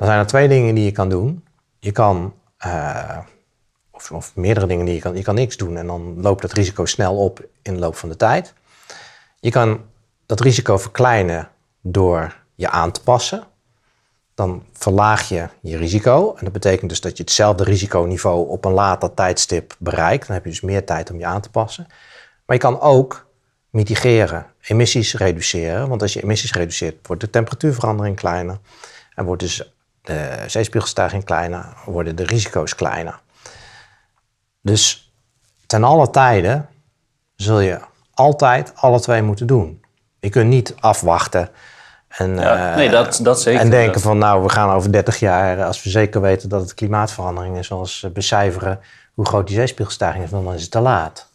dan zijn er twee dingen die je kan doen. Je kan, eh, of, of, meerdere dingen die je kan, je kan niks doen en dan loopt dat risico snel op in de loop van de tijd. Je kan dat risico verkleinen door je aan te passen. Dan verlaag je je risico. En dat betekent dus dat je hetzelfde risiconiveau op een later tijdstip bereikt. Dan heb je dus meer tijd om je aan te passen. Maar je kan ook mitigeren, emissies reduceren. Want als je emissies reduceert, wordt de temperatuurverandering kleiner. En wordt dus de zeespiegelstijging kleiner, worden de risico's kleiner. Dus ten alle tijden zul je altijd alle twee moeten doen. Je kunt niet afwachten en, ja, eh, nee, dat, dat zeker, en denken van nou, we gaan over 30 jaar, als we zeker weten dat het klimaatverandering is, zoals becijferen hoe groot die zeespiegelstijging is, dan is het te laat.